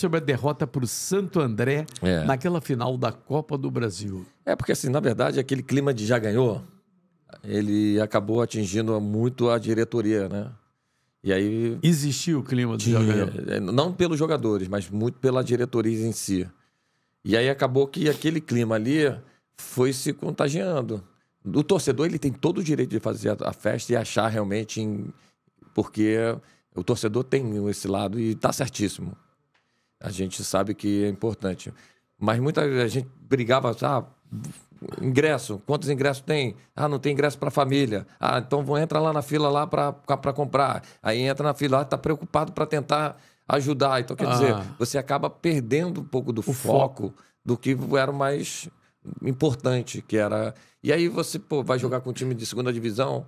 sobre a derrota para o Santo André é. naquela final da Copa do Brasil. É, porque assim, na verdade, aquele clima de já ganhou, ele acabou atingindo muito a diretoria, né? E aí... Existia o clima de já ganhou? É, não pelos jogadores, mas muito pela diretoria em si. E aí acabou que aquele clima ali foi se contagiando. O torcedor ele tem todo o direito de fazer a festa e achar realmente... Em... Porque o torcedor tem esse lado e está certíssimo. A gente sabe que é importante. Mas muita gente brigava, ah, ingresso, quantos ingressos tem? Ah, não tem ingresso para família. Ah, então vou entrar lá na fila lá para comprar. Aí entra na fila, está ah, preocupado para tentar ajudar. Então, quer ah. dizer, você acaba perdendo um pouco do foco, foco, do que era o mais importante, que era... E aí você pô, vai jogar com um time de segunda divisão,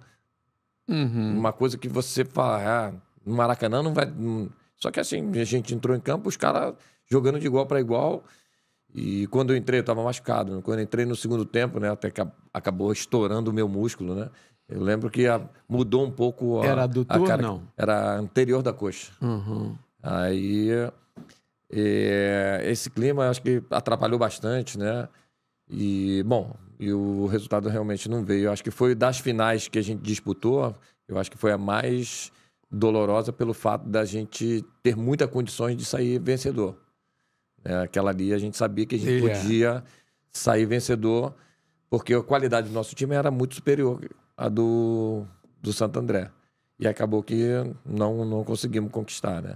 uhum. uma coisa que você fala, ah, no Maracanã não vai... Não hum, só que assim, a gente entrou em campo, os caras jogando de igual para igual. E quando eu entrei, eu estava machucado. Né? Quando eu entrei no segundo tempo, né, até que acabou estourando o meu músculo, né? Eu lembro que a, mudou um pouco a. Era do não? Era anterior da coxa. Uhum. Aí. É, esse clima acho que atrapalhou bastante, né? E, bom, e o resultado realmente não veio. Eu acho que foi das finais que a gente disputou, eu acho que foi a mais dolorosa pelo fato da gente ter muitas condições de sair vencedor. É, aquela ali a gente sabia que a gente yeah. É. podia sair vencedor, porque a qualidade do nosso time era muito superior à do, do Santo André. E acabou que não, não conseguimos conquistar, né?